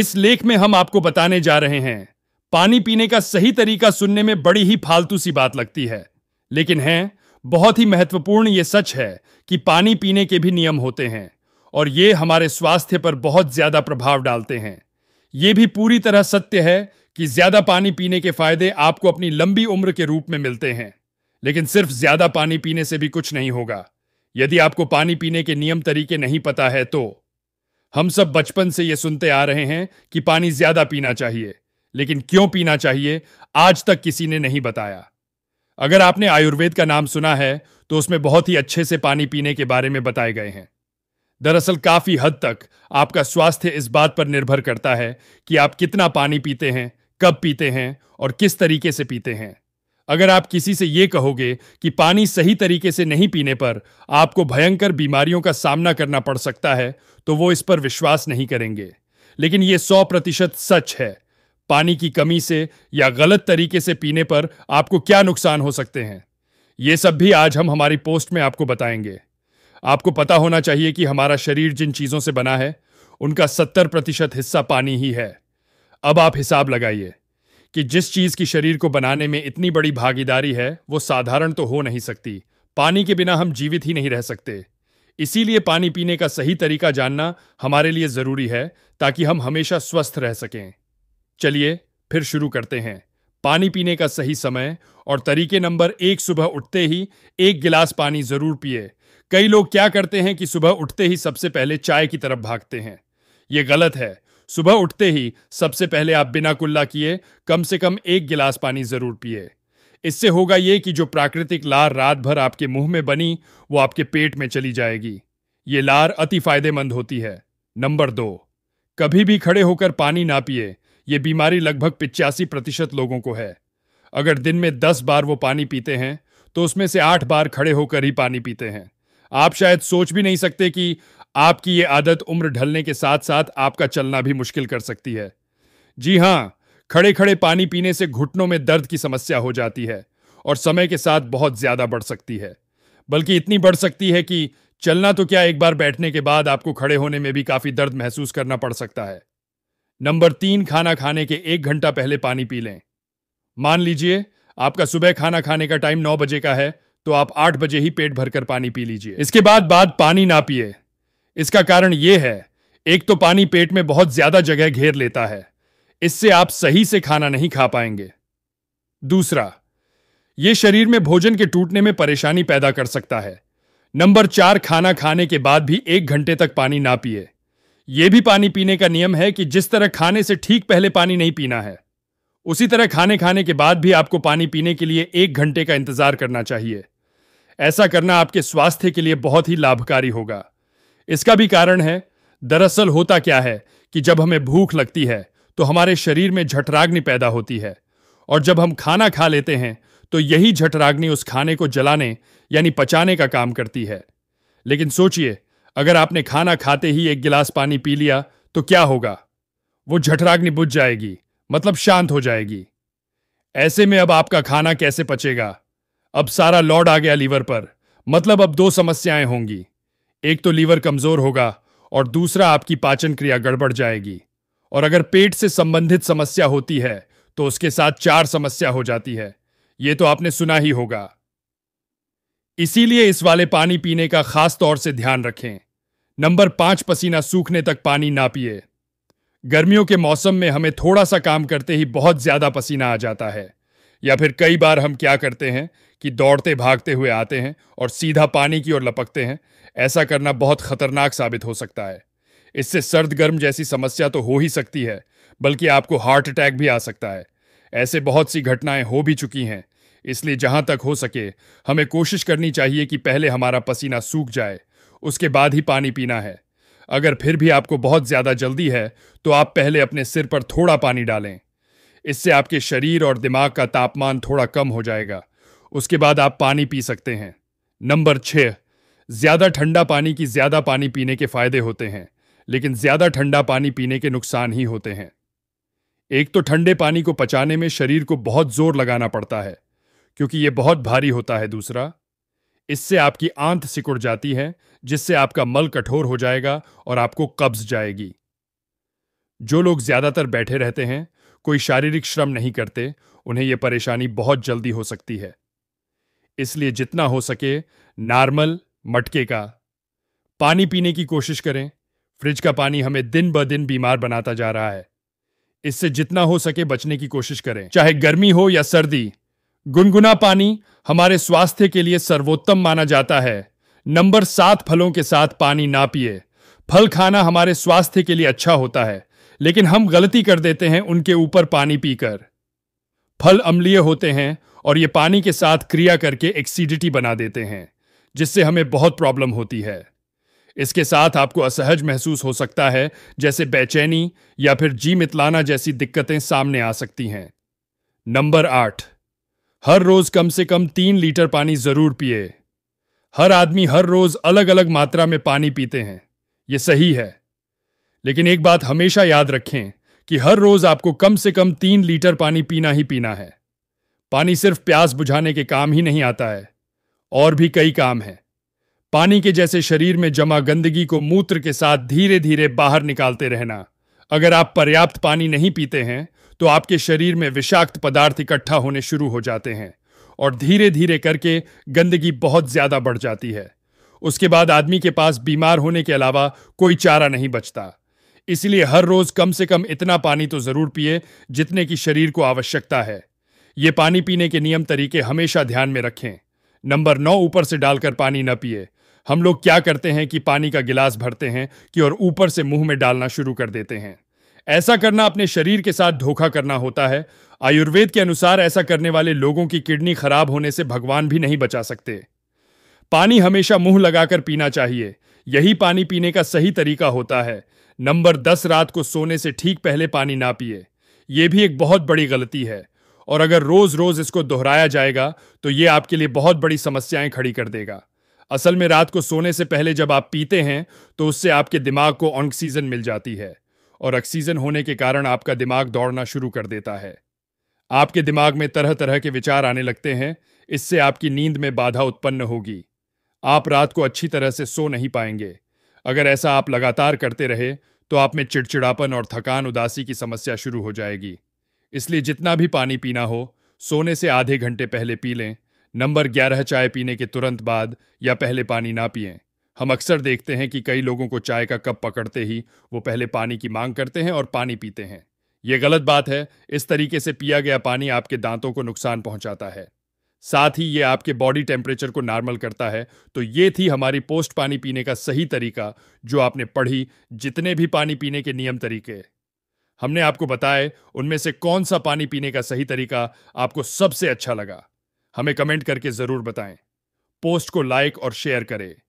इस लेख में हम आपको बताने जा रहे हैं पानी पीने का सही तरीका सुनने में बड़ी ही फालतू सी बात लगती है लेकिन है बहुत ही महत्वपूर्ण ये सच है कि पानी पीने के भी नियम होते हैं और ये हमारे स्वास्थ्य पर बहुत ज्यादा प्रभाव डालते हैं ये भी पूरी तरह सत्य है कि ज्यादा पानी पीने के फायदे आपको अपनी लंबी उम्र के रूप में मिलते हैं लेकिन सिर्फ ज्यादा पानी पीने से भी कुछ नहीं होगा यदि आपको पानी पीने के नियम तरीके नहीं पता है तो हम सब बचपन से ये सुनते आ रहे हैं कि पानी ज्यादा पीना चाहिए लेकिन क्यों पीना चाहिए आज तक किसी ने नहीं बताया अगर आपने आयुर्वेद का नाम सुना है तो उसमें बहुत ही अच्छे से पानी पीने के बारे में बताए गए हैं दरअसल काफी हद तक आपका स्वास्थ्य इस बात पर निर्भर करता है कि आप कितना पानी पीते हैं कब पीते हैं और किस तरीके से पीते हैं अगर आप किसी से ये कहोगे कि पानी सही तरीके से नहीं पीने पर आपको भयंकर बीमारियों का सामना करना पड़ सकता है तो वो इस पर विश्वास नहीं करेंगे लेकिन ये सौ प्रतिशत सच है पानी की कमी से या गलत तरीके से पीने पर आपको क्या नुकसान हो सकते हैं ये सब भी आज हम हमारी पोस्ट में आपको बताएंगे आपको पता होना चाहिए कि हमारा शरीर जिन चीज़ों से बना है उनका सत्तर प्रतिशत हिस्सा पानी ही है अब आप हिसाब लगाइए कि जिस चीज की शरीर को बनाने में इतनी बड़ी भागीदारी है वो साधारण तो हो नहीं सकती पानी के बिना हम जीवित ही नहीं रह सकते इसीलिए पानी पीने का सही तरीका जानना हमारे लिए जरूरी है ताकि हम हमेशा स्वस्थ रह सकें चलिए फिर शुरू करते हैं पानी पीने का सही समय और तरीके नंबर एक सुबह उठते ही एक गिलास पानी जरूर पिए कई लोग क्या करते हैं कि सुबह उठते ही सबसे पहले चाय की तरफ भागते हैं ये गलत है सुबह उठते ही सबसे पहले आप बिना कुल्ला किए कम से कम एक गिलास पानी जरूर पिए इससे होगा ये कि जो प्राकृतिक लार रात भर आपके मुंह में बनी वो आपके पेट में चली जाएगी ये लार अति फायदेमंद होती है नंबर दो कभी भी खड़े होकर पानी ना पिए ये बीमारी लगभग पिचासी प्रतिशत लोगों को है अगर दिन में दस बार वो पानी पीते हैं तो उसमें से आठ बार खड़े होकर ही पानी पीते हैं आप शायद सोच भी नहीं सकते कि आपकी ये आदत उम्र ढलने के साथ साथ आपका चलना भी मुश्किल कर सकती है जी हाँ खड़े खड़े पानी पीने से घुटनों में दर्द की समस्या हो जाती है और समय के साथ बहुत ज्यादा बढ़ सकती है बल्कि इतनी बढ़ सकती है कि चलना तो क्या एक बार बैठने के बाद आपको खड़े होने में भी काफी दर्द महसूस करना पड़ सकता है नंबर तीन खाना खाने के एक घंटा पहले पानी पी लें मान लीजिए आपका सुबह खाना खाने का टाइम नौ बजे का है तो आप आठ बजे ही पेट भरकर पानी पी लीजिए इसके बाद बाद पानी ना पिए इसका कारण यह है एक तो पानी पेट में बहुत ज्यादा जगह घेर लेता है इससे आप सही से खाना नहीं खा पाएंगे दूसरा ये शरीर में भोजन के टूटने में परेशानी पैदा कर सकता है नंबर चार खाना खाने के बाद भी एक घंटे तक पानी ना पिए यह भी पानी पीने का नियम है कि जिस तरह खाने से ठीक पहले पानी नहीं पीना है उसी तरह खाने खाने के बाद भी आपको पानी पीने के लिए एक घंटे का इंतजार करना चाहिए ऐसा करना आपके स्वास्थ्य के लिए बहुत ही लाभकारी होगा इसका भी कारण है दरअसल होता क्या है कि जब हमें भूख लगती है तो हमारे शरीर में झटराग्नि पैदा होती है और जब हम खाना खा लेते हैं तो यही झटराग्नि उस खाने को जलाने यानी पचाने का काम करती है लेकिन सोचिए अगर आपने खाना खाते ही एक गिलास पानी पी लिया तो क्या होगा वो झटराग्नि बुझ जाएगी मतलब शांत हो जाएगी ऐसे में अब आपका खाना कैसे पचेगा अब सारा लॉड आ गया लीवर पर मतलब अब दो समस्याएं होंगी एक तो लीवर कमजोर होगा और दूसरा आपकी पाचन क्रिया गड़बड़ जाएगी और अगर पेट से संबंधित समस्या होती है तो उसके साथ चार समस्या हो जाती है यह तो आपने सुना ही होगा इसीलिए इस वाले पानी पीने का खास तौर से ध्यान रखें नंबर पांच पसीना सूखने तक पानी ना पिए गर्मियों के मौसम में हमें थोड़ा सा काम करते ही बहुत ज्यादा पसीना आ जाता है या फिर कई बार हम क्या करते हैं कि दौड़ते भागते हुए आते हैं और सीधा पानी की ओर लपकते हैं ऐसा करना बहुत खतरनाक साबित हो सकता है इससे सर्द गर्म जैसी समस्या तो हो ही सकती है बल्कि आपको हार्ट अटैक भी आ सकता है ऐसे बहुत सी घटनाएं हो भी चुकी हैं इसलिए जहां तक हो सके हमें कोशिश करनी चाहिए कि पहले हमारा पसीना सूख जाए उसके बाद ही पानी पीना है अगर फिर भी आपको बहुत ज़्यादा जल्दी है तो आप पहले अपने सिर पर थोड़ा पानी डालें इससे आपके शरीर और दिमाग का तापमान थोड़ा कम हो जाएगा उसके बाद आप पानी पी सकते हैं नंबर छः ज़्यादा ठंडा पानी की ज़्यादा पानी पीने के फ़ायदे होते हैं लेकिन ज़्यादा ठंडा पानी पीने के नुकसान ही होते हैं एक तो ठंडे पानी को पचाने में शरीर को बहुत जोर लगाना पड़ता है क्योंकि यह बहुत भारी होता है दूसरा इससे आपकी आंत सिकुड़ जाती है जिससे आपका मल कठोर हो जाएगा और आपको कब्ज जाएगी जो लोग ज़्यादातर बैठे रहते हैं कोई शारीरिक श्रम नहीं करते उन्हें यह परेशानी बहुत जल्दी हो सकती है इसलिए जितना हो सके नॉर्मल मटके का पानी पीने की कोशिश करें फ्रिज का पानी हमें दिन ब दिन बीमार बनाता जा रहा है इससे जितना हो सके बचने की कोशिश करें चाहे गर्मी हो या सर्दी गुनगुना पानी हमारे स्वास्थ्य के लिए सर्वोत्तम माना जाता है नंबर सात फलों के साथ पानी ना पिए फल खाना हमारे स्वास्थ्य के लिए अच्छा होता है लेकिन हम गलती कर देते हैं उनके ऊपर पानी पीकर फल अम्लीय होते हैं और ये पानी के साथ क्रिया करके एक्सीडिटी बना देते हैं जिससे हमें बहुत प्रॉब्लम होती है इसके साथ आपको असहज महसूस हो सकता है जैसे बेचैनी या फिर जी मितलाना जैसी दिक्कतें सामने आ सकती हैं नंबर आठ हर रोज कम से कम तीन लीटर पानी जरूर पिए हर आदमी हर रोज अलग अलग मात्रा में पानी पीते हैं यह सही है लेकिन एक बात हमेशा याद रखें कि हर रोज आपको कम से कम तीन लीटर पानी पीना ही पीना है पानी सिर्फ प्यास बुझाने के काम ही नहीं आता है और भी कई काम हैं पानी के जैसे शरीर में जमा गंदगी को मूत्र के साथ धीरे धीरे बाहर निकालते रहना अगर आप पर्याप्त पानी नहीं पीते हैं तो आपके शरीर में विषाक्त पदार्थ इकट्ठा होने शुरू हो जाते हैं और धीरे धीरे करके गंदगी बहुत ज्यादा बढ़ जाती है उसके बाद आदमी के पास बीमार होने के अलावा कोई चारा नहीं बचता इसलिए हर रोज कम से कम इतना पानी तो जरूर पिए जितने की शरीर को आवश्यकता है ये पानी पीने के नियम तरीके हमेशा ध्यान में रखें नंबर नौ ऊपर से डालकर पानी न पिए हम लोग क्या करते हैं कि पानी का गिलास भरते हैं कि और ऊपर से मुंह में डालना शुरू कर देते हैं ऐसा करना अपने शरीर के साथ धोखा करना होता है आयुर्वेद के अनुसार ऐसा करने वाले लोगों की किडनी खराब होने से भगवान भी नहीं बचा सकते पानी हमेशा मुंह लगाकर पीना चाहिए यही पानी पीने का सही तरीका होता है नंबर दस रात को सोने से ठीक पहले पानी ना पिए यह भी एक बहुत बड़ी गलती है और अगर रोज रोज इसको दोहराया जाएगा तो ये आपके लिए बहुत बड़ी समस्याएं खड़ी कर देगा असल में रात को सोने से पहले जब आप पीते हैं तो उससे आपके दिमाग को ऑक्सीजन मिल जाती है और ऑक्सीजन होने के कारण आपका दिमाग दौड़ना शुरू कर देता है आपके दिमाग में तरह तरह के विचार आने लगते हैं इससे आपकी नींद में बाधा उत्पन्न होगी आप रात को अच्छी तरह से सो नहीं पाएंगे अगर ऐसा आप लगातार करते रहे तो आप में चिड़चिड़ापन और थकान उदासी की समस्या शुरू हो जाएगी इसलिए जितना भी पानी पीना हो सोने से आधे घंटे पहले पी लें नंबर ग्यारह चाय पीने के तुरंत बाद या पहले पानी ना पिए हम अक्सर देखते हैं कि कई लोगों को चाय का कप पकड़ते ही वो पहले पानी की मांग करते हैं और पानी पीते हैं ये गलत बात है इस तरीके से पिया गया पानी आपके दांतों को नुकसान पहुंचाता है साथ ही ये आपके बॉडी टेम्परेचर को नॉर्मल करता है तो ये थी हमारी पोस्ट पानी पीने का सही तरीका जो आपने पढ़ी जितने भी पानी पीने के नियम तरीके हमने आपको बताए उनमें से कौन सा पानी पीने का सही तरीका आपको सबसे अच्छा लगा हमें कमेंट करके जरूर बताएं पोस्ट को लाइक और शेयर करें